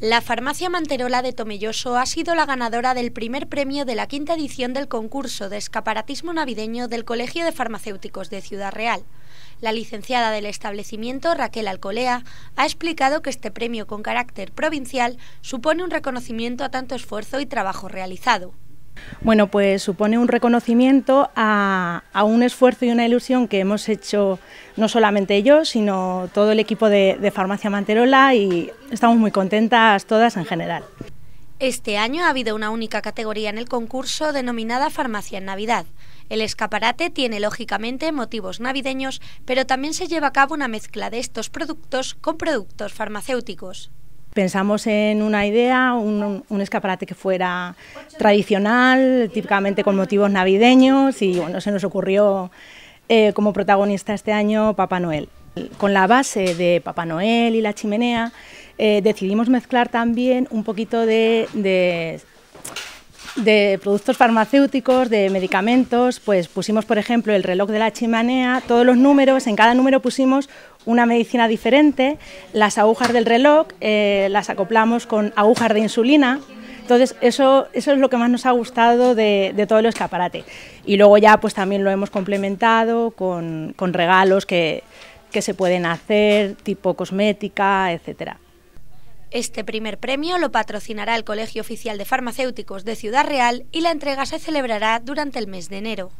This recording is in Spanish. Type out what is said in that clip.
La farmacia Manterola de Tomelloso ha sido la ganadora del primer premio de la quinta edición del concurso de escaparatismo navideño del Colegio de Farmacéuticos de Ciudad Real. La licenciada del establecimiento, Raquel Alcolea, ha explicado que este premio con carácter provincial supone un reconocimiento a tanto esfuerzo y trabajo realizado. Bueno, pues supone un reconocimiento a, un esfuerzo y una ilusión que hemos hecho no solamente yo, sino todo el equipo de, de Farmacia Manterola y estamos muy contentas todas en general. Este año ha habido una única categoría en el concurso denominada Farmacia en Navidad. El escaparate tiene lógicamente motivos navideños, pero también se lleva a cabo una mezcla de estos productos con productos farmacéuticos pensamos en una idea, un, escaparate que fuera tradicional, típicamente con motivos navideños y bueno, se nos ocurrió eh, como protagonista este año Papá Noel. Con la base de Papá Noel y la chimenea eh, decidimos mezclar también un poquito de de productos farmacéuticos, de medicamentos, pues pusimos, por ejemplo, el reloj de la chimenea, todos los números, en cada número pusimos una medicina diferente, las agujas del reloj eh, las acoplamos con agujas de insulina, entonces, eso, eso es lo que más nos ha gustado de, todo el escaparate. Y luego ya pues también lo hemos complementado con, regalos que, que se pueden hacer, tipo cosmética, etcétera. Este primer premio lo patrocinará el Colegio Oficial de Farmacéuticos de Ciudad Real y la entrega se celebrará durante el mes de enero.